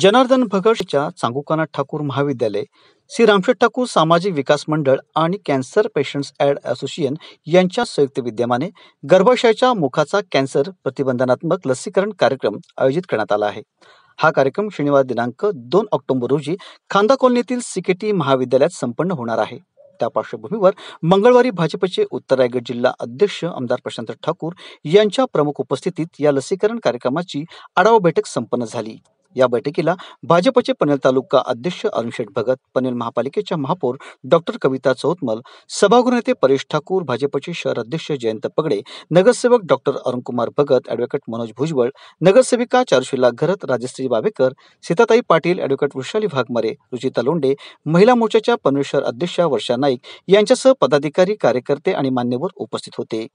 जनार्दन भगतच्या चांगुकाना ठाकूर महाविद्यालय श्री रामशेठ ठाकूर सामाजिक विकास मंडळ आणि कॅन्सर पेशंट्स ॲड असोसिएशन यांच्या संयुक्त विद्यमाने गर्भाशयाच्या मुखाचा कॅन्सर प्रतिबंधनात्मक लसीकरण कार्यक्रम आयोजित करण्यात आला आहे हा कार्यक्रम शनिवार दिनांक दोन ऑक्टोबर रोजी खांदा कॉलनीतील सिकेटी महाविद्यालयात संपन्न होणार आहे त्या पार्श्वभूमीवर मंगळवारी भाजपचे उत्तर रायगड जिल्हा अध्यक्ष आमदार प्रशांत ठाकूर यांच्या प्रमुख उपस्थितीत या लसीकरण कार्यक्रमाची आढावा बैठक संपन्न झाली या बैठकीला भाजपचे पनेल तालुका अध्यक्ष अरुणशेठ भगत पनेल महापालिकेच्या महापौर डॉक्टर कविता चौतमल नेते परेश ठाकूर भाजपचे शहर अध्यक्ष जयंत पगडे नगरसेवक डॉक्टर अरुणकुमार भगत अॅडव्होकेट मनोज भुजबळ नगरसेविका चारुशिला घरत राजश्री बाबेकर सीताताई पाटील अॅडव्होकेट वृषाली भागमारे रुचिता लोंडे महिला मोर्चाच्या पनवेल शहर अध्यक्षा वर्षा नाईक यांच्यासह पदाधिकारी कार्यकर्ते आणि मान्यवर उपस्थित होते